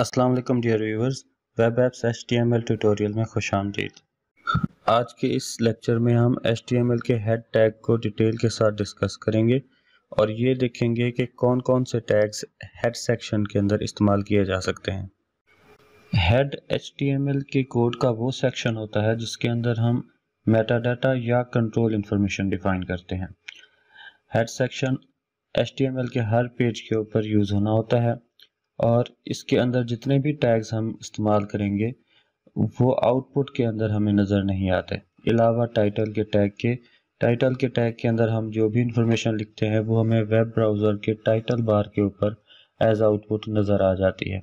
अस्सलाम dear viewers web apps H tutorial में खुश आमदीद आज के इस लेक्चर में हम एच के हेड टैग को डिटेल के साथ डिस्कस करेंगे और ये देखेंगे कि कौन कौन से टैग्स हेड सेक्शन के अंदर इस्तेमाल किए जा सकते हैं हेड एच के कोड का वो सेक्शन होता है जिसके अंदर हम मेटा डाटा या कंट्रोल इन्फॉर्मेशन डिफाइन करते हैं हेड सेक्शन एच के हर पेज के ऊपर यूज़ होना होता है और इसके अंदर जितने भी टैग्स हम इस्तेमाल करेंगे वो आउटपुट के अंदर हमें नज़र नहीं आते अलावा टाइटल के टैग के टाइटल के टैग के अंदर हम जो भी इंफॉर्मेशन लिखते हैं वो हमें वेब ब्राउज़र के टाइटल बार के ऊपर एज आउटपुट नज़र आ जाती है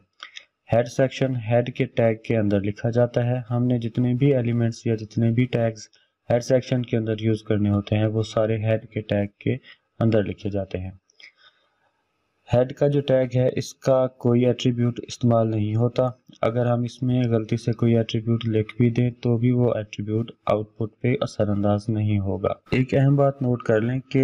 हेड सेक्शन हेड के टैग के अंदर लिखा जाता है हमने जितने भी एलिमेंट्स या जितने भी टैग्स हेड सेक्शन के अंदर यूज़ करने होते हैं वो सारे हेड के टैग के अंदर लिखे जाते हैं हेड का जो टैग है इसका कोई एट्रीब्यूट इस्तेमाल नहीं होता अगर हम इसमें गलती से कोई एट्रीब्यूट लिख भी दें तो भी वो एट्रीब्यूट आउटपुट पे असरअंदाज नहीं होगा एक अहम बात नोट कर लें कि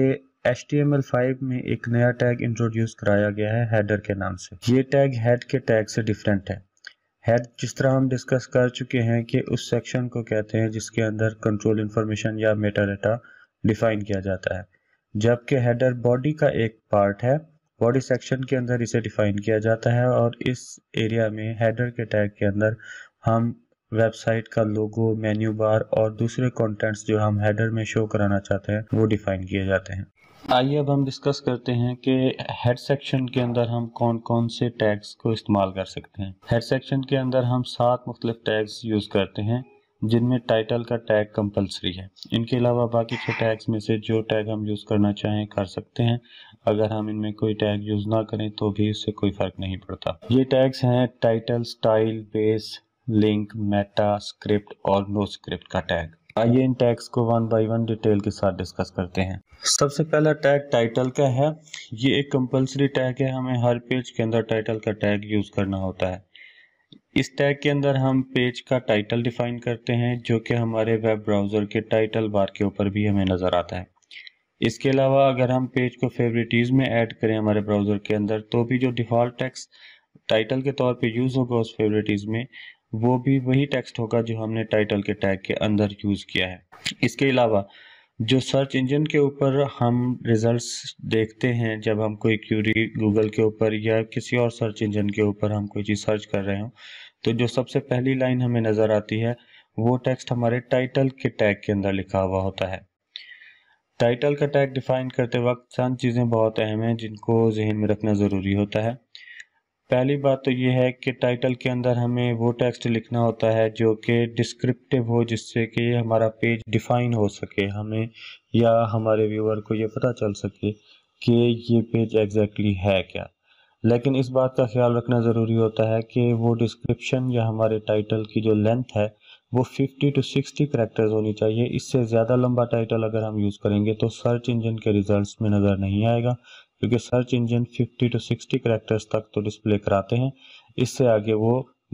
HTML5 में एक नया टैग इंट्रोड्यूस कराया गया है हेडर के नाम से ये टैग हेड के टैग से डिफरेंट है हेड जिस तरह हम डिस्कस कर चुके हैं कि उस सेक्शन को कहते हैं जिसके अंदर कंट्रोल इन्फॉर्मेशन या मेटा डेटा डिफाइन किया जाता है जबकि हेडर बॉडी का एक पार्ट है बॉडी सेक्शन के अंदर इसे डिफाइन किया जाता है और इस एरिया में हेडर के टैग के अंदर हम वेबसाइट का लोगो मेन्यू बार और दूसरे कंटेंट्स जो हम हेडर में शो कराना चाहते हैं वो डिफाइन किए जाते हैं आइए अब हम डिस्कस करते हैं कि हेड सेक्शन के अंदर हम कौन कौन से टैग्स को इस्तेमाल कर सकते हैं हेड सेक्शन के अंदर हम सात मुख्तलिफ टैग्स यूज़ करते हैं जिनमें टाइटल का टैग कंपलसरी है इनके अलावा बाकी छः टैग्स में से जो टैग हम यूज़ करना चाहें कर सकते हैं अगर हम इनमें कोई टैग यूज़ ना करें तो भी इससे कोई फ़र्क नहीं पड़ता ये टैग्स हैं title style base link meta script और नो स्क्रिप्ट का टैग आइए इन टैग्स को वन बाई वन डिटेल के साथ डिस्कस करते हैं सबसे पहला टैग टाइटल का है ये एक कंपलसरी टैग है हमें हर पेज के अंदर टाइटल का टैग यूज़ करना होता है इस टैग के अंदर हम पेज का टाइटल डिफाइन करते हैं जो कि हमारे वेब ब्राउज़र के टाइटल बार के ऊपर भी हमें नज़र आता है इसके अलावा अगर हम पेज को फेवरेटीज़ में ऐड करें हमारे ब्राउज़र के अंदर तो भी जो डिफ़ॉल्ट टेक्स्ट टाइटल के तौर पे यूज़ होगा उस फेवरेटीज़ में वो भी वही टेक्स्ट होगा जो हमने टाइटल के टैग के अंदर यूज़ किया है इसके अलावा जो सर्च इंजन के ऊपर हम रिजल्ट्स देखते हैं जब हम कोई क्यूरी गूगल के ऊपर या किसी और सर्च इंजन के ऊपर हम कोई चीज़ सर्च कर रहे हो तो जो सबसे पहली लाइन हमें नज़र आती है वो टेक्स्ट हमारे टाइटल के टैग के अंदर लिखा हुआ होता है टाइटल का टैग डिफाइन करते वक्त चंद चीज़ें बहुत अहम हैं जिनको जहन में रखना ज़रूरी होता है पहली बात तो ये है कि टाइटल के अंदर हमें वो टेक्स्ट लिखना होता है जो कि डिस्क्रिप्टिव हो जिससे कि हमारा पेज डिफाइन हो सके हमें या हमारे व्यूअर को ये पता चल सके कि ये पेज एग्जैक्टली है क्या लेकिन इस बात का ख्याल रखना ज़रूरी होता है कि वो डिस्क्रिप्शन या हमारे टाइटल की जो लेंथ है वो 50 टू 60 करेक्टर्स होनी चाहिए इससे ज़्यादा लंबा टाइटल अगर हम यूज़ करेंगे तो सर्च इंजन के रिजल्ट्स में नज़र नहीं आएगा क्योंकि सर्च इंजन 50 टू 60 करेक्टर्स तक तो डिस्प्ले कराते हैं इससे आगे वो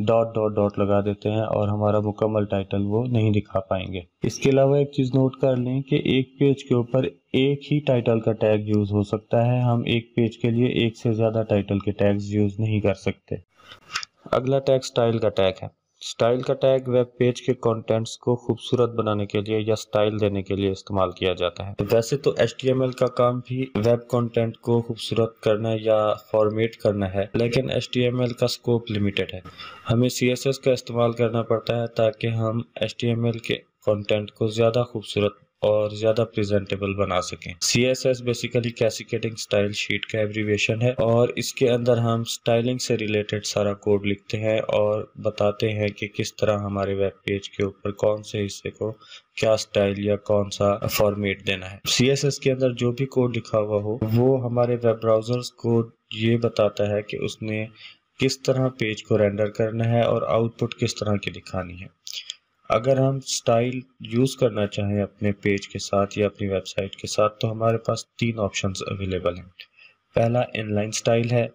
डॉट डॉट डॉट लगा देते हैं और हमारा मुकम्मल टाइटल वो नहीं दिखा पाएंगे इसके अलावा एक चीज़ नोट कर लें कि एक पेज के ऊपर एक ही टाइटल का टैग यूज़ हो सकता है हम एक पेज के लिए एक से ज़्यादा टाइटल के टैग्स यूज़ नहीं कर सकते अगला टैग स्टाइल का टैग है स्टाइल का टैग वेब पेज के कंटेंट्स को खूबसूरत बनाने के लिए या स्टाइल देने के लिए इस्तेमाल किया जाता है वैसे तो एच का काम भी वेब कंटेंट को खूबसूरत करना या फॉर्मेट करना है लेकिन एच का स्कोप लिमिटेड है हमें सी का इस्तेमाल करना पड़ता है ताकि हम एच के कंटेंट को ज़्यादा खूबसूरत और ज़्यादा प्रेजेंटेबल बना सकें C S S basically cascading style sheet का एब्रीवेशन है और इसके अंदर हम स्टाइलिंग से रिलेटेड सारा कोड लिखते हैं और बताते हैं कि किस तरह हमारे वेब पेज के ऊपर कौन से हिस्से को क्या स्टाइल या कौन सा फॉर्मेट देना है सी एस एस के अंदर जो भी कोड लिखा हुआ हो वो हमारे वेब ब्राउजर्स को ये बताता है कि उसने किस तरह पेज को रेंडर करना है और आउटपुट किस तरह की दिखानी है अगर हम स्टाइल यूज़ करना चाहें अपने पेज के साथ या अपनी वेबसाइट के साथ तो हमारे पास तीन ऑप्शंस अवेलेबल हैं पहला इनलाइन स्टाइल है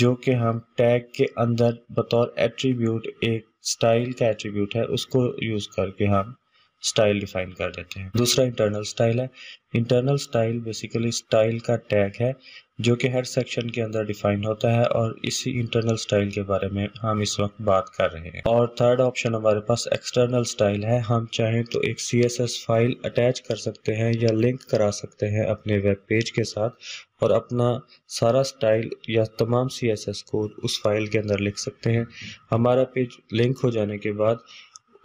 जो कि हम टैग के अंदर बतौर एट्रीब्यूट एक स्टाइल का एट्रीब्यूट है उसको यूज़ करके हम स्टाइल डिफाइन कर देते हैं दूसरा इंटरनल स्टाइल है इंटरनल स्टाइल बेसिकली स्टाइल का टैग है जो कि हर सेक्शन के अंदर डिफाइन होता है और इसी इंटरनल स्टाइल के बारे में हम इस वक्त बात कर रहे हैं और थर्ड ऑप्शन हमारे पास एक्सटर्नल स्टाइल है हम चाहें तो एक सी फाइल अटैच कर सकते हैं या लिंक करा सकते हैं अपने वेब पेज के साथ और अपना सारा स्टाइल या तमाम सी एस एस कोड उस फाइल के अंदर लिख सकते हैं हमारा पेज लिंक हो जाने के बाद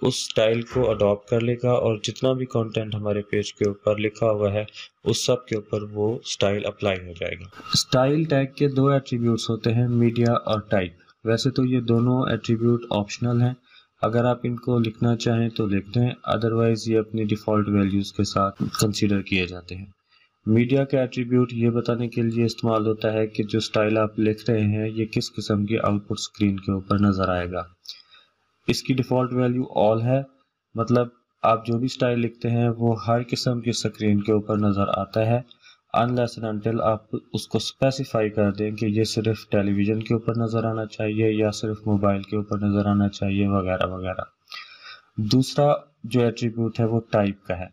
उस स्टाइल को अडॉप्ट कर लेगा और जितना भी कंटेंट हमारे पेज के ऊपर लिखा हुआ है उस सब के ऊपर वो स्टाइल अप्लाई हो जाएगा स्टाइल टैग के दो एट्रीब्यूट्स होते हैं मीडिया और टाइप वैसे तो ये दोनों एट्रीब्यूट ऑप्शनल हैं अगर आप इनको लिखना चाहें तो लिख दें अदरवाइज़ ये अपनी डिफ़ॉल्ट वैल्यूज़ के साथ कंसिडर किए जाते हैं मीडिया के एट्रीब्यूट ये बताने के लिए इस्तेमाल होता है कि जो स्टाइल आप लिख रहे हैं ये किस किस्म की आउटपुट स्क्रीन के ऊपर नज़र आएगा इसकी डिफ़ॉल्ट वैल्यू ऑल है मतलब आप जो भी स्टाइल लिखते हैं वो हर किस्म के स्क्रीन के ऊपर नज़र आता है अनलेस एंड अनटिल आप उसको स्पेसिफाई कर दें कि ये सिर्फ टेलीविज़न के ऊपर नज़र आना चाहिए या सिर्फ मोबाइल के ऊपर नज़र आना चाहिए वगैरह वगैरह दूसरा जो एट्रीब्यूट है वो टाइप का है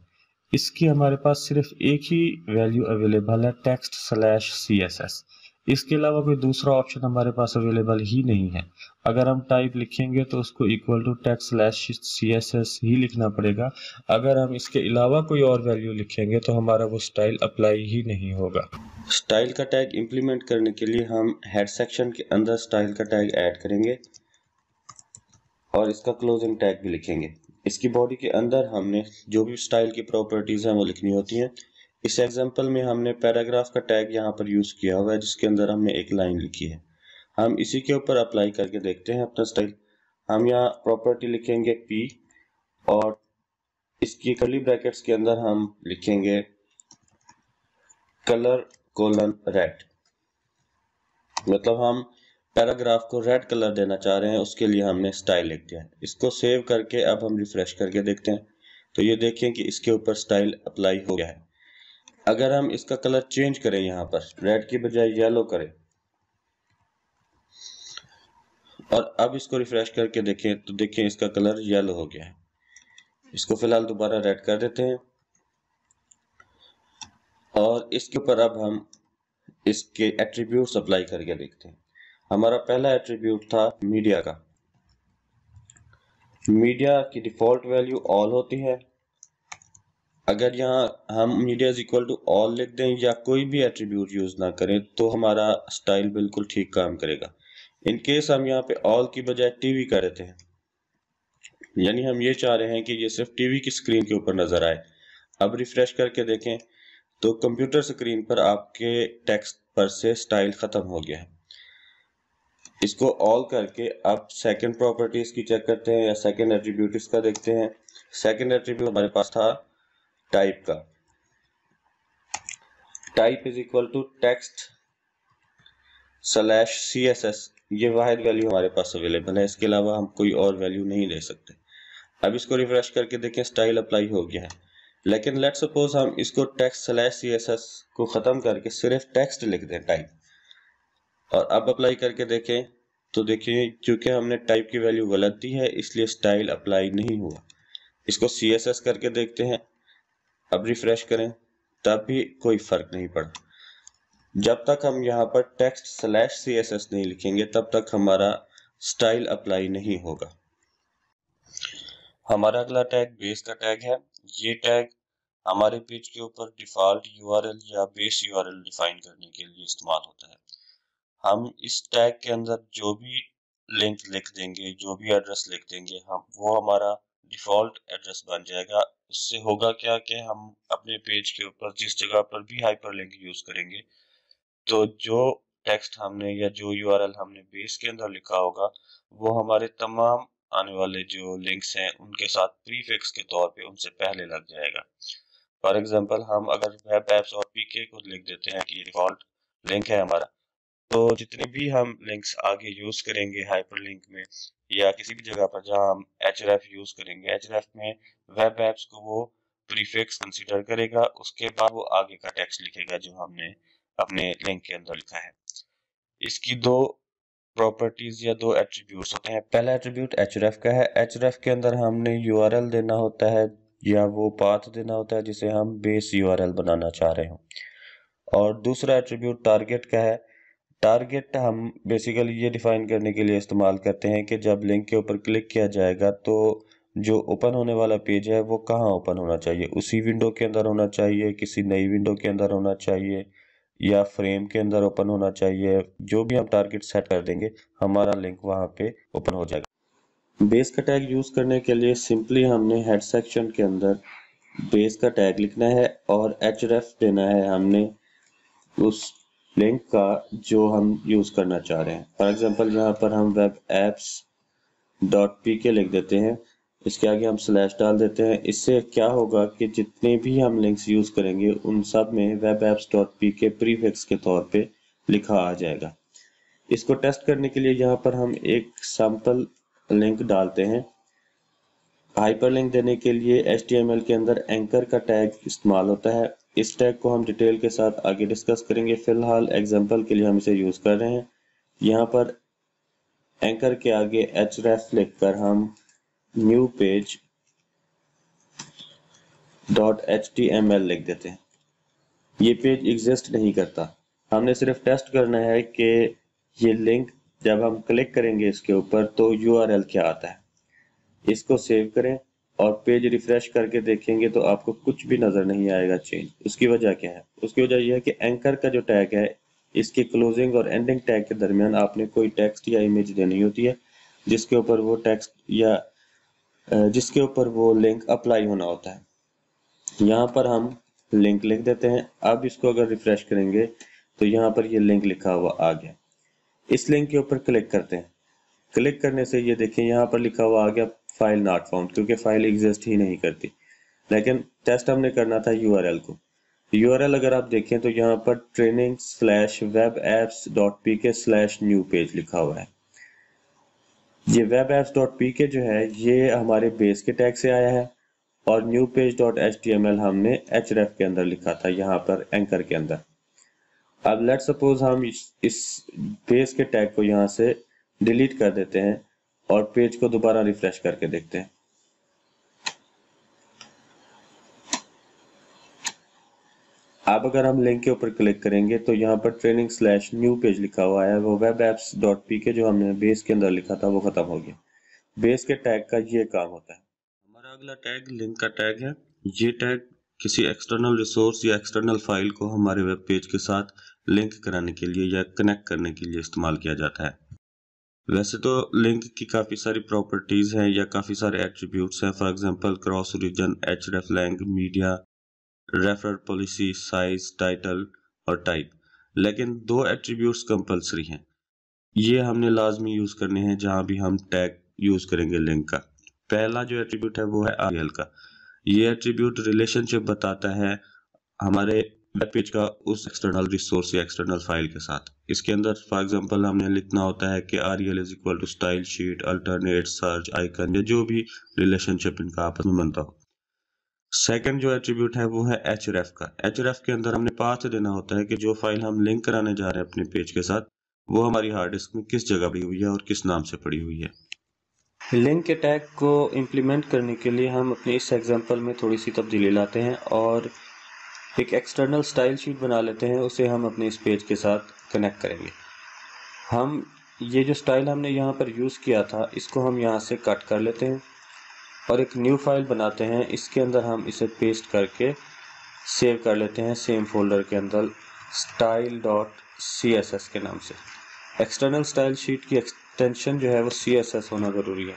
इसकी हमारे पास सिर्फ एक ही वैल्यू अवेलेबल है text slash C S S इसके अलावा कोई दूसरा ऑप्शन हमारे पास अवेलेबल ही नहीं है अगर हम टाइप लिखेंगे तो उसको equal to text slash C S S ही लिखना पड़ेगा अगर हम इसके अलावा कोई और वैल्यू लिखेंगे तो हमारा वो स्टाइल अप्लाई ही नहीं होगा स्टाइल का टैग इंप्लीमेंट करने के लिए हम हेड सेक्शन के अंदर स्टाइल का टैग ऐड करेंगे और इसका क्लोजिंग टैग भी लिखेंगे इसकी बॉडी के अंदर हमने जो भी स्टाइल की प्रॉपर्टीज़ हैं वो लिखनी होती हैं इस एग्जाम्पल में हमने पैराग्राफ का टैग यहाँ पर यूज़ किया हुआ है जिसके अंदर हमने एक लाइन लिखी है हम इसी के ऊपर अप्लाई करके देखते हैं अपना स्टाइल हम यहाँ प्रॉपर्टी लिखेंगे पी और इसकी कली ब्रैकेट्स के अंदर हम लिखेंगे कलर कोलन रेड मतलब हम पैराग्राफ को रेड कलर देना चाह रहे हैं उसके लिए हमने स्टाइल लिख दिया है इसको सेव करके अब हम रिफ्रेश करके देखते हैं तो ये देखें कि इसके ऊपर स्टाइल अप्लाई हो गया है अगर हम इसका कलर चेंज करें यहां पर रेड की बजाय येलो करें और अब इसको रिफ्रेश करके देखें तो देखें इसका कलर येलो हो गया है इसको फिलहाल दोबारा रेड कर देते हैं और इसके ऊपर अब हम इसके एट्रीब्यूट अप्लाई करके देखते हैं हमारा पहला एट्रीब्यूट था मीडिया का मीडिया की डिफॉल्ट वैल्यू ऑल होती है अगर यहाँ हम media is equal to all लिख दें या कोई भी एट्रीब्यूट यूज़ ना करें तो हमारा स्टाइल बिल्कुल ठीक काम करेगा इन केस हम यहाँ पे ऑल की बजाय टीवी कर रहे हैं यानी हम ये चाह रहे हैं कि ये सिर्फ टीवी की स्क्रीन के ऊपर नज़र आए अब रिफ्रेश करके देखें तो कंप्यूटर स्क्रीन पर आपके टेक्स्ट पर से स्टाइल ख़त्म हो गया है इसको ऑल करके अब सेकंड प्रॉपर्टीज़ की चेक करते हैं या सेकंड एट्रीब्यूट इसका देखते हैं सेकंड एट्रीब्यूट हमारे पास था टाइप का type is equal to text slash C S S ये वाहिद वैल्यू हमारे पास अवेलेबल है इसके अलावा हम कोई और वैल्यू नहीं दे सकते अब इसको रिफ्रेश करके देखें स्टाइल अप्लाई हो गया है लेकिन लेट सपोज हम इसको text slash C S S को ख़त्म करके सिर्फ टेक्स्ट लिख दें टाइप और अब अप्लाई करके देखें तो देखिए क्योंकि हमने टाइप की वैल्यू गलत दी है इसलिए स्टाइल अप्लाई नहीं हुआ इसको सी एस एस करके देखते हैं अब रिफ्रेश करें तब भी कोई फर्क नहीं पड़ा जब तक हम यहाँ पर text slash C S S नहीं लिखेंगे तब तक हमारा स्टाइल अप्लाई नहीं होगा हमारा अगला टैग बेस का टैग है ये टैग हमारे पेज के ऊपर डिफॉल्ट यूआरएल या बेस यूआरएल डिफाइन करने के लिए इस्तेमाल होता है हम इस टैग के अंदर जो भी लिंक लिख देंगे जो भी एड्रेस लिख देंगे हम वो हमारा डिफ़ॉल्ट एड्रेस बन जाएगा इससे होगा क्या कि हम अपने पेज के ऊपर जिस जगह पर भी हाइपरलिंक यूज़ करेंगे तो जो टेक्स्ट हमने या जो यूआरएल हमने बेस के अंदर लिखा होगा वो हमारे तमाम आने वाले जो लिंक्स हैं उनके साथ प्रीफिक्स के तौर पे उनसे पहले लग जाएगा फॉर एग्जांपल हम अगर वेब एप्स और पीके को लिख देते हैं कि डिफ़ॉल्ट लिंक है हमारा तो जितने भी हम लिंक्स आगे यूज़ करेंगे हाइपरलिंक में या किसी भी जगह पर जहाँ हम एच यूज करेंगे एच में वेब एप्स को वो प्रीफिक्स कंसिडर करेगा उसके बाद वो आगे का टेक्स्ट लिखेगा जो हमने अपने लिंक के अंदर लिखा है इसकी दो प्रॉपर्टीज या दो एट्रीब्यूट होते हैं पहला एट्रीब्यूट एच का है एच के अंदर हमने यू देना होता है या वो पाथ देना होता है जिसे हम बेस यू बनाना चाह रहे हो और दूसरा एट्रीब्यूट टारगेट का है टारगेट हम बेसिकली ये डिफाइन करने के लिए इस्तेमाल करते हैं कि जब लिंक के ऊपर क्लिक किया जाएगा तो जो ओपन होने वाला पेज है वो कहाँ ओपन होना चाहिए उसी विंडो के अंदर होना चाहिए किसी नई विंडो के अंदर होना चाहिए या फ्रेम के अंदर ओपन होना चाहिए जो भी हम टारगेट सेट कर देंगे हमारा लिंक वहाँ पे ओपन हो जाएगा बेस का टैग यूज़ करने के लिए सिंपली हमने हेड सेक्शन के अंदर बेस का टैग लिखना है और एच देना है हमने उस लिंक का जो हम यूज़ करना चाह रहे हैं फॉर एग्ज़ाम्पल यहाँ पर हम वेब एप्स डॉट पी के लिख देते हैं इसके आगे हम स्लैश डाल देते हैं इससे क्या होगा कि जितने भी हम लिंक्स यूज़ करेंगे उन सब में web apps dot P K prefix के तौर पे लिखा आ जाएगा इसको टेस्ट करने के लिए यहाँ पर हम एक सैम्पल लिंक डालते हैं हाइपरलिंक देने के लिए एच के अंदर एंकर का टैग इस्तेमाल होता है इस टैग को हम डिटेल के साथ आगे डिस्कस करेंगे फिलहाल एग्जाम्पल के लिए हम इसे यूज़ कर रहे हैं यहाँ पर एंकर के आगे एच रेफ लिख कर हम new page dot H T M L लिख देते हैं ये पेज एग्जिस्ट नहीं करता हमने सिर्फ टेस्ट करना है कि ये लिंक जब हम क्लिक करेंगे इसके ऊपर तो यू आर एल क्या आता है इसको सेव करें और पेज रिफ्रेश करके देखेंगे तो आपको कुछ भी नज़र नहीं आएगा चेंज उसकी वजह क्या है उसकी वजह यह है कि एंकर का जो टैग है इसके क्लोजिंग और एंडिंग टैग के दरमियान आपने कोई टेक्स्ट या इमेज देनी होती है जिसके ऊपर वो टेक्स्ट या जिसके ऊपर वो लिंक अप्लाई होना होता है यहाँ पर हम लिंक लिख देते हैं अब इसको अगर रिफ्रेश करेंगे तो यहाँ पर ये लिंक लिखा हुआ आ गया इस लिंक के ऊपर क्लिक करते हैं क्लिक करने से ये देखें यहाँ पर लिखा हुआ आ गया फाइल नॉट फॉर्म क्योंकि फाइल एग्जिस्ट ही नहीं करती लेकिन टेस्ट हमने करना था यू को यू अगर आप देखें तो यहाँ पर training slash web apps dot P K slash new page लिखा हुआ है ये वेब एप्स डॉट पी के जो है ये हमारे बेस के टैग से आया है और new page dot H T M L हमने एच रेफ के अंदर लिखा था यहाँ पर एंकर के अंदर अब लेट सपोज हम इस बेस के टैग को यहाँ से डिलीट कर देते हैं और पेज को दोबारा रिफ्रेश करके देखते हैं अब अगर हम लिंक के ऊपर क्लिक करेंगे तो यहाँ पर ट्रेनिंग स्लैश न्यू पेज लिखा हुआ है वो वेब एप्स डॉट पी के जो हमने बेस के अंदर लिखा था वो खत्म हो गया बेस के टैग का ये काम होता है हमारा अगला टैग लिंक का टैग है ये टैग किसी एक्सटर्नल रिसोर्स या एक्सटर्नल फाइल को हमारे वेब पेज के साथ लिंक कराने के लिए या कनेक्ट करने के लिए इस्तेमाल किया जाता है वैसे तो लिंक की काफ़ी सारी प्रॉपर्टीज़ हैं या काफ़ी सारे एट्रीब्यूट्स हैं फॉर एग्जांपल क्रॉस रीजन एच डेफ lang media refer policy size title और टाइप लेकिन दो एट्रीब्यूट्स कंपलसरी हैं ये हमने लाजमी यूज़ करने हैं जहाँ भी हम टैग यूज़ करेंगे लिंक का पहला जो एट्रीब्यूट है वो है आर का ये एट्रीब्यूट रिलेशनशिप बताता है हमारे वेब पेज का उस एक्सटर्नल रिसोर्स या एक्सटर्नल फाइल के साथ इसके अंदर फॉर एग्जांपल हमने लिखना होता है कि R L is equal to style sheet alternate search icon या जो भी रिलेशनशिप इनका आपस में बनता हो सेकंड जो एट्रीब्यूट है वो है एच का एच के अंदर हमने पाथ देना होता है कि जो फाइल हम लिंक कराने जा रहे हैं अपने पेज के साथ वो हमारी हार्ड डिस्क में किस जगह पड़ी हुई है और किस नाम से पड़ी हुई है लिंक के टैग को इम्प्लीमेंट करने के लिए हम अपने इस एग्जांपल में थोड़ी सी तब्दीली लाते हैं और एक एक्सटर्नल स्टाइल शीट बना लेते हैं उसे हम अपने इस पेज के साथ कनेक्ट करेंगे हम ये जो स्टाइल हमने यहाँ पर यूज़ किया था इसको हम यहाँ से कट कर लेते हैं और एक न्यू फाइल बनाते हैं इसके अंदर हम इसे पेस्ट करके सेव कर लेते हैं सेम फोल्डर के अंदर style dot C S S के नाम से एक्सटर्नल स्टाइल शीट की एक्सटेंशन जो है वो सी एस एस होना ज़रूरी है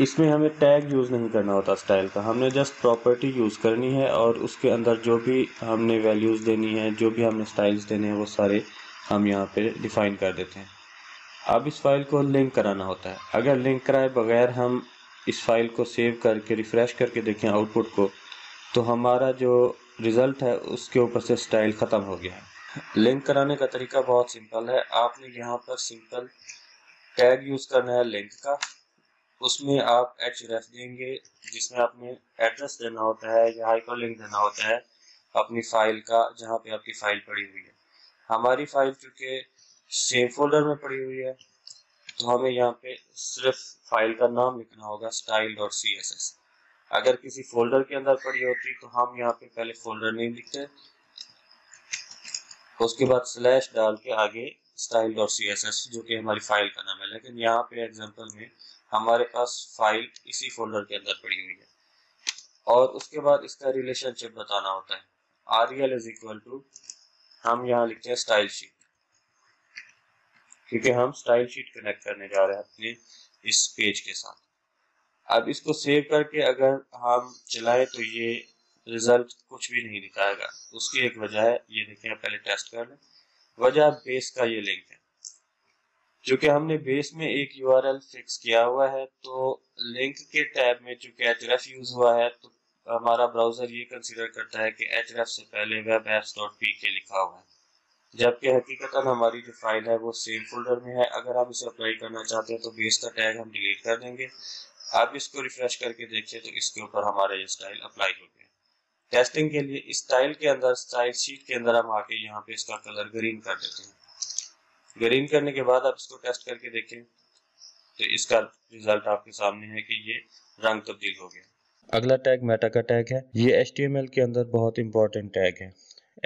इसमें हमें टैग यूज़ नहीं करना होता स्टाइल का हमने जस्ट प्रॉपर्टी यूज़ करनी है और उसके अंदर जो भी हमने वैल्यूज़ देनी है जो भी हमने स्टाइल्स देने हैं वो सारे हम यहाँ पे डिफ़ाइन कर देते हैं अब इस फाइल को लिंक कराना होता है अगर लिंक कराए बगैर हम इस फाइल को सेव करके रिफ़्रेश करके देखें आउटपुट को तो हमारा जो रिज़ल्ट है उसके ऊपर से स्टाइल ख़त्म हो गया है लिंक कराने का तरीका बहुत सिंपल है आपने यहाँ पर सिंपल टैग यूज़ करना है लिंक का उसमें आप एच रेफ देंगे जिसमें आपने एड्रेस देना होता है या हाइपर लिंक देना होता है अपनी फाइल का जहाँ पे आपकी फाइल पड़ी हुई है हमारी फाइल चूंकि सेम फोल्डर में पड़ी हुई है तो हमें यहाँ पे सिर्फ फाइल का नाम लिखना होगा style dot C S S अगर किसी फोल्डर के अंदर पड़ी होती तो हम यहाँ पे पहले फोल्डर नहीं लिखते उसके बाद स्लैश डाल के आगे style dot C S S जो कि हमारी फाइल का नाम है लेकिन यहाँ पे एग्जाम्पल में हमारे पास फाइल इसी फोल्डर के अंदर पड़ी हुई है और उसके बाद इसका रिलेशनशिप बताना होता है आरियल इज इक्वल टू हम यहाँ लिखते हैं स्टाइल शीट क्योंकि हम स्टाइल शीट कनेक्ट करने जा रहे हैं अपने इस पेज के साथ अब इसको सेव करके अगर हम चलाएं तो ये रिजल्ट कुछ भी नहीं दिखाएगा उसकी एक वजह है ये देखें पहले टेस्ट कर लें वजह बेस का ये लिंक है जो कि हमने बेस में एक यूआरएल फिक्स किया हुआ है तो लिंक के टैब में चूंकि एच यूज हुआ है तो हमारा ब्राउजर ये कंसिडर करता है कि एच से पहले वेब एप्स डॉट पी के लिखा हुआ है जबकि हकीकता हमारी जो फाइल है वो सेम फोल्डर में है अगर आप इसे अप्लाई करना चाहते हैं तो बेस का टैग हम डिलीट कर देंगे आप इसको रिफ्रेश करके देखिए तो इसके ऊपर हमारा ये स्टाइल अप्लाई हो गया टेस्टिंग के लिए इस स्टाइल के अंदर स्टाइल शीट के अंदर हम आके यहाँ पे इसका कलर ग्रीन कर देते हैं ग्रीन करने के बाद आप इसको टेस्ट करके देखें तो इसका रिजल्ट आपके सामने है कि ये रंग तब्दील हो गया अगला टैग मेटा का टैग है ये एच के अंदर बहुत इंपॉर्टेंट टैग है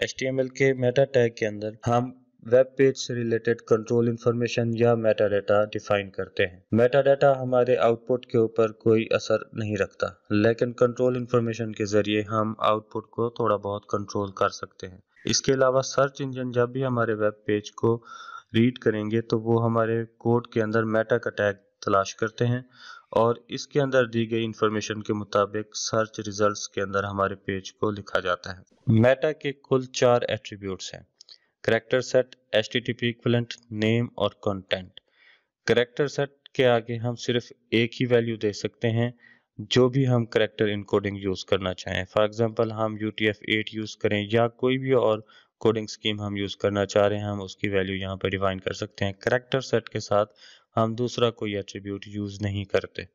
एच के मेटा टैग के अंदर हम वेब पेज से रिलेटेड कंट्रोल इन्फॉर्मेशन या मेटा डाटा डिफाइन करते हैं मेटा डाटा हमारे आउटपुट के ऊपर कोई असर नहीं रखता लेकिन कंट्रोल इन्फॉर्मेशन के जरिए हम आउटपुट को थोड़ा बहुत कंट्रोल कर सकते हैं इसके अलावा सर्च इंजन जब भी हमारे वेब पेज को रीड करेंगे तो वो हमारे कोड के अंदर मेटा का टैग तलाश करते हैं और इसके अंदर दी गई इंफॉर्मेशन के मुताबिक सर्च रिजल्ट्स के अंदर हमारे पेज को लिखा जाता है मेटा के कुल चार एट्रीब्यूट्स हैं character set H T equivalent name और कंटेंट करेक्टर सेट के आगे हम सिर्फ एक ही वैल्यू दे सकते हैं जो भी हम करेक्टर इनकोडिंग यूज़ करना चाहें फॉर एग्जांपल हम U T F eight use करें या कोई भी और कोडिंग स्कीम हम यूज़ करना चाह रहे हैं हम उसकी वैल्यू यहाँ पर डिफाइन कर सकते हैं करेक्टर सेट के साथ हम दूसरा कोई एट्रीब्यूट यूज़ नहीं करते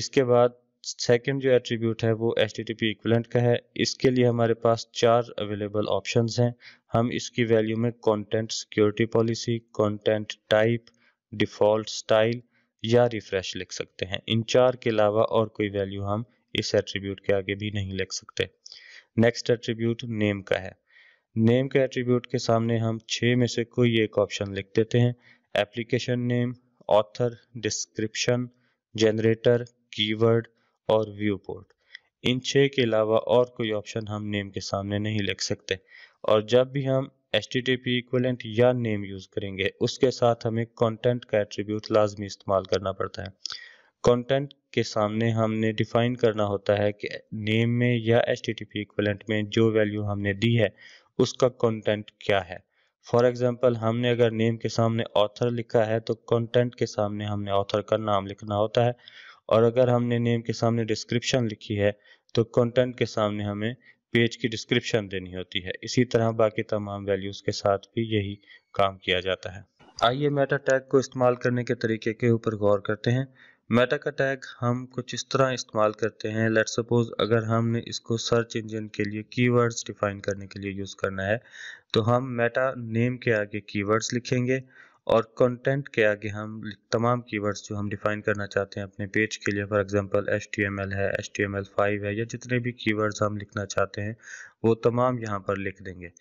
इसके बाद सेकंड जो एट्रीब्यूट है वो H T T P equivalent का है इसके लिए हमारे पास चार अवेलेबल ऑप्शंस हैं हम इसकी वैल्यू में content security policy content type default style या रिफ्रेश लिख सकते हैं इन चार के अलावा और कोई वैल्यू हम इस एट्रीब्यूट के आगे भी नहीं लिख सकते नेक्स्ट एट्रीब्यूट नेम का है नेम के एट्रीब्यूट के सामने हम छः में से कोई एक ऑप्शन लिख देते हैं application name author description generator keyword और व्यू पोर्ट इन छः के अलावा और कोई ऑप्शन हम नेम के सामने नहीं लिख सकते और जब भी हम H T T P equivalent या नेम यूज़ करेंगे उसके साथ हमें कॉन्टेंट का एट्रीब्यूट लाजमी इस्तेमाल करना पड़ता है कॉन्टेंट के सामने हमने डिफाइन करना होता है कि नेम में या H T T P equivalent में जो वैल्यू हमने दी है उसका कंटेंट क्या है फॉर एग्जाम्पल हमने अगर नेम के सामने ऑथर लिखा है तो कंटेंट के सामने हमने ऑथर का नाम लिखना होता है और अगर हमने नेम के सामने डिस्क्रिप्शन लिखी है तो कंटेंट के सामने हमें पेज की डिस्क्रिप्शन देनी होती है इसी तरह बाकी तमाम वैल्यूज़ के साथ भी यही काम किया जाता है आइए मेटा टैग को इस्तेमाल करने के तरीके के ऊपर गौर करते हैं मेटा का टैग हम कुछ इस तरह इस्तेमाल करते हैं लेट सपोज अगर हमने इसको सर्च इंजन के लिए कीवर्ड्स डिफाइन करने के लिए यूज़ करना है तो हम मेटा नेम के आगे कीवर्ड्स लिखेंगे और कंटेंट के आगे हम तमाम कीवर्ड्स जो हम डिफाइन करना चाहते हैं अपने पेज के लिए फॉर एग्जांपल एच है एच फाइव है या जितने भी कीवर्ड्स हम लिखना चाहते हैं वो तमाम यहाँ पर लिख देंगे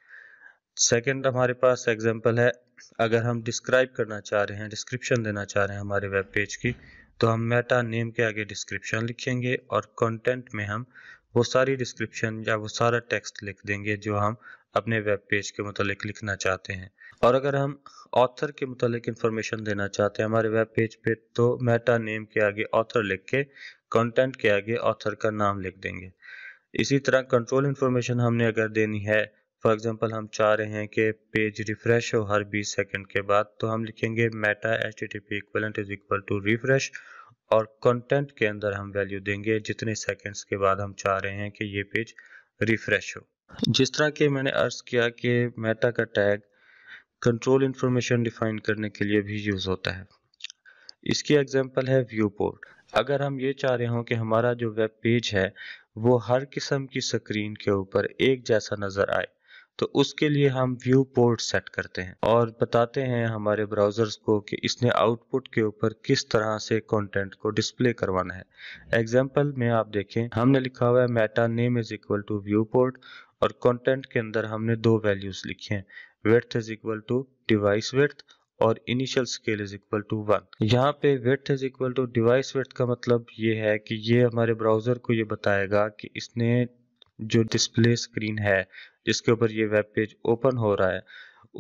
सेकेंड हमारे पास एग्जाम्पल है अगर हम डिस्क्राइब करना चाह रहे हैं डिस्क्रिप्शन देना चाह रहे हैं हमारे वेब पेज की तो हम मेटा नेम के आगे डिस्क्रिप्शन लिखेंगे और कंटेंट में हम वो सारी डिस्क्रिप्शन या वो सारा टेक्स्ट लिख देंगे जो हम अपने वेब पेज के मुतालिक लिखना चाहते हैं और अगर हम ऑथर के मतलब इन्फॉर्मेशन देना चाहते हैं हमारे वेब पेज पे तो मेटा नेम के आगे ऑथर लिख के कंटेंट के आगे ऑथर का नाम लिख देंगे इसी तरह कंट्रोल इन्फॉर्मेशन हमने अगर देनी है फॉर एग्जांपल हम चाह रहे हैं कि पेज रिफ्रेश हो हर 20 सेकंड के बाद तो हम लिखेंगे meta H T T P equivalent is equal to refresh और कंटेंट के अंदर हम वैल्यू देंगे जितने सेकंड्स के बाद हम चाह रहे हैं कि ये पेज रिफ्रेश हो जिस तरह के मैंने अर्ज किया कि मेटा का टैग कंट्रोल इन्फॉर्मेशन डिफाइन करने के लिए भी यूज़ होता है इसकी एग्जाम्पल है व्यू पोर्ट अगर हम ये चाह रहे हों कि हमारा जो वेब पेज है वो हर किस्म की स्क्रीन के ऊपर एक जैसा नज़र आए तो उसके लिए हम व्यू पोर्ट सेट करते हैं और बताते हैं हमारे ब्राउज़र्स को कि इसने आउटपुट के ऊपर किस तरह से कंटेंट को डिस्प्ले करवाना है एग्जांपल में आप देखें हमने लिखा हुआ है meta name is equal to viewport और कंटेंट के अंदर हमने दो वैल्यूज़ लिखे हैं width is equal to device width और initial scale is equal to one यहाँ पे width is equal to device width का मतलब ये है कि ये हमारे ब्राउज़र को ये बताएगा कि इसने जो डिस्प्ले स्क्रीन है जिसके ऊपर ये वेब पेज ओपन हो रहा है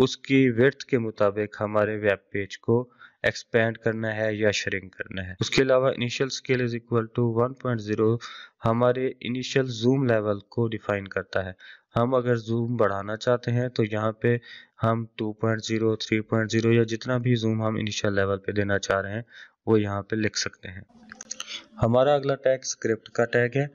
उसकी वर्थ के मुताबिक हमारे वेब पेज को एक्सपेंड करना है या श्रिंक करना है उसके अलावा initial scale is equal to 1.0 हमारे इनिशियल जूम लेवल को डिफाइन करता है हम अगर जूम बढ़ाना चाहते हैं तो यहाँ पे हम 2.0 3.0 या जितना भी जूम हम इनिशियल लेवल पे देना चाह रहे हैं वो यहाँ पे लिख सकते हैं हमारा अगला टैग स्क्रिप्ट का टैग है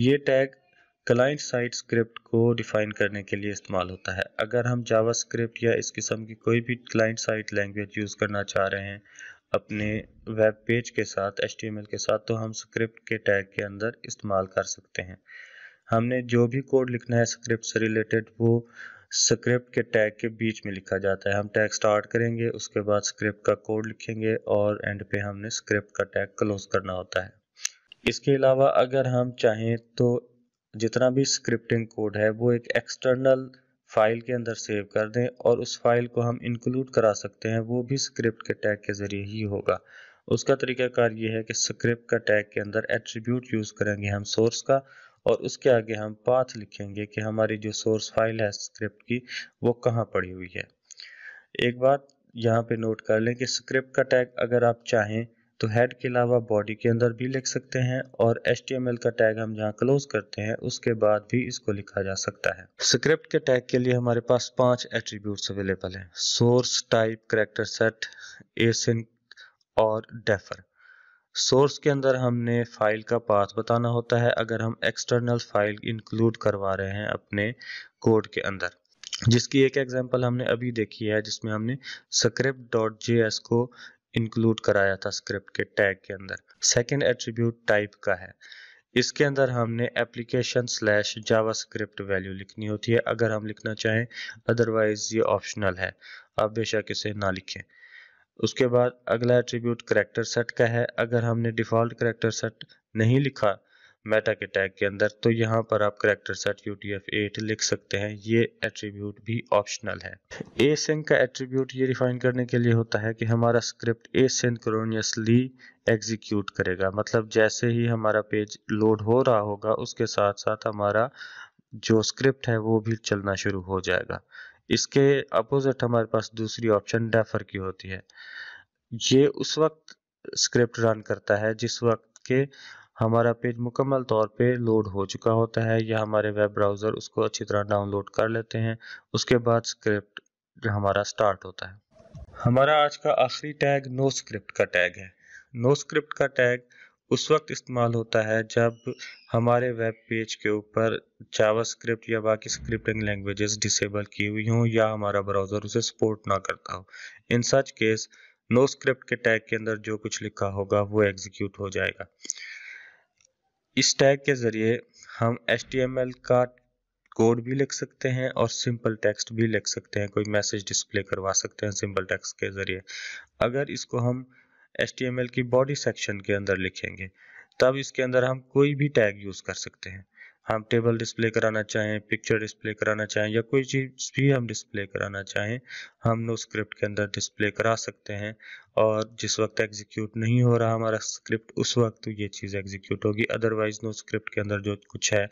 ये टैग क्लाइंट साइड स्क्रिप्ट को डिफाइन करने के लिए इस्तेमाल होता है अगर हम जावा स्क्रिप्ट या इस किस्म की कोई भी क्लाइंट साइड लैंग्वेज यूज़ करना चाह रहे हैं अपने वेब पेज के साथ एच के साथ तो हम स्क्रिप्ट के टैग के अंदर इस्तेमाल कर सकते हैं हमने जो भी कोड लिखना है स्क्रिप्ट से रिलेटेड वो स्क्रिप्ट के टैग के बीच में लिखा जाता है हम टैग स्टार्ट करेंगे उसके बाद स्क्रिप्ट का कोड लिखेंगे और एंड पे हमने स्क्रिप्ट का टैग क्लोज करना होता है इसके अलावा अगर हम चाहें तो जितना भी स्क्रिप्टिंग कोड है वो एक एक्सटर्नल फाइल के अंदर सेव कर दें और उस फाइल को हम इंक्लूड करा सकते हैं वो भी स्क्रिप्ट के टैग के ज़रिए ही होगा उसका तरीकाकार ये है कि स्क्रिप्ट का टैग के अंदर एट्रीब्यूट यूज़ करेंगे हम सोर्स का और उसके आगे हम पाथ लिखेंगे कि हमारी जो सोर्स फाइल है स्क्रिप्ट की वो कहाँ पड़ी हुई है एक बात यहाँ पे नोट कर लें कि स्क्रिप्ट का टैग अगर आप चाहें तो हेड के अलावा बॉडी के अंदर भी लिख सकते हैं और एच का टैग हम जहाँ क्लोज करते हैं उसके बाद भी इसको लिखा जा सकता है स्क्रिप्ट के टैग के लिए हमारे पास पांच एट्रीब्यूट्स अवेलेबल हैं source type character set async और डेफर सोर्स के अंदर हमने फाइल का पाथ बताना होता है अगर हम एक्सटर्नल फाइल इंक्लूड करवा रहे हैं अपने कोड के अंदर जिसकी एक एग्जांपल हमने अभी देखी है जिसमें हमने डॉट जे को इंक्लूड कराया था स्क्रिप्ट के टैग के अंदर सेकेंड एट्रीब्यूट टाइप का है इसके अंदर हमने application slash JavaScript value लिखनी होती है अगर हम लिखना चाहें अदरवाइज ये ऑप्शनल है आप बेशक इसे ना लिखें उसके बाद अगला एट्रीब्यूट करेक्टर सेट का है अगर हमने डिफ़ॉल्ट करेक्टर सेट नहीं लिखा मेटा के टैग के अंदर तो यहाँ पर आप character set U T F eight लिख सकते हैं ये एट्रीब्यूट भी ऑप्शनल है ए सिंक का एट्रीब्यूट ये डिफाइन करने के लिए होता है कि हमारा स्क्रिप्ट ए सिंक्रोनियसली एग्जीक्यूट करेगा मतलब जैसे ही हमारा पेज लोड हो रहा होगा उसके साथ साथ हमारा जो स्क्रिप्ट है वो भी चलना शुरू हो जाएगा इसके अपोजिट हमारे पास दूसरी ऑप्शन डेफर की होती है ये उस वक्त स्क्रिप्ट रन करता है जिस वक्त के हमारा पेज मुकम्मल तौर पे लोड हो चुका होता है या हमारे वेब ब्राउज़र उसको अच्छी तरह डाउनलोड कर लेते हैं उसके बाद स्क्रिप्ट हमारा स्टार्ट होता है हमारा आज का आखिरी टैग नो स्क्रिप्ट का टैग है नो स्क्रिप्ट का टैग उस वक्त इस्तेमाल होता है जब हमारे वेब पेज के ऊपर जावा स्क्रिप्ट या बाकी स्क्रिप्टिंग लैंग्वेजेस डिसेबल की हुई हों या हमारा ब्राउज़र उसे सपोर्ट ना करता हो in such case noscript के टैग के अंदर जो कुछ लिखा होगा वो एग्जीक्यूट हो जाएगा इस टैग के ज़रिए हम एल का कोड भी लिख सकते हैं और सिंपल टेक्स्ट भी लिख सकते हैं कोई मैसेज डिस्प्ले करवा सकते हैं सिंपल टेक्स्ट के ज़रिए अगर इसको हम एल की बॉडी सेक्शन के अंदर लिखेंगे तब इसके अंदर हम कोई भी टैग यूज़ कर सकते हैं हम टेबल डिस्प्ले कराना चाहें पिक्चर डिस्प्ले कराना चाहें या कोई चीज़ भी हम डिस्प्ले कराना चाहें हम नो स्क्रिप्ट के अंदर डिस्प्ले करा सकते हैं और जिस वक्त एग्जीक्यूट नहीं हो रहा हमारा स्क्रिप्ट उस वक्त ये चीज़ एग्जीक्यूट होगी अदरवाइज नो स्क्रिप्ट के अंदर जो कुछ है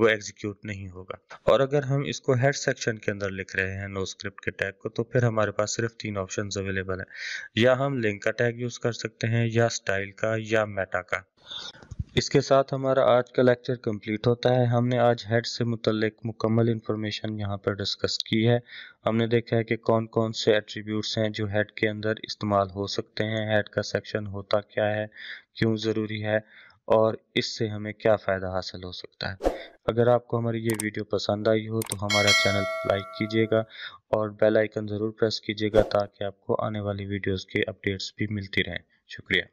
वो एग्जीक्यूट नहीं होगा और अगर हम इसको हेड सेक्शन के अंदर लिख रहे हैं नो स्क्रिप्ट के टैग को तो फिर हमारे पास सिर्फ तीन ऑप्शन अवेलेबल है या हम लिंक का टैग यूज़ कर सकते हैं या स्टाइल का या मेटा का इसके साथ हमारा आज का लेक्चर कंप्लीट होता है हमने आज हेड से मुतलक मुकम्मल इन्फॉर्मेशन यहाँ पर डिस्कस की है हमने देखा है कि कौन कौन से एट्रीब्यूट्स हैं जो हेड के अंदर इस्तेमाल हो सकते हैं हेड का सेक्शन होता क्या है क्यों ज़रूरी है और इससे हमें क्या फ़ायदा हासिल हो सकता है अगर आपको हमारी ये वीडियो पसंद आई हो तो हमारा चैनल लाइक कीजिएगा और बेल आइकन ज़रूर प्रेस कीजिएगा ताकि आपको आने वाली वीडियोस के अपडेट्स भी मिलती रहें शुक्रिया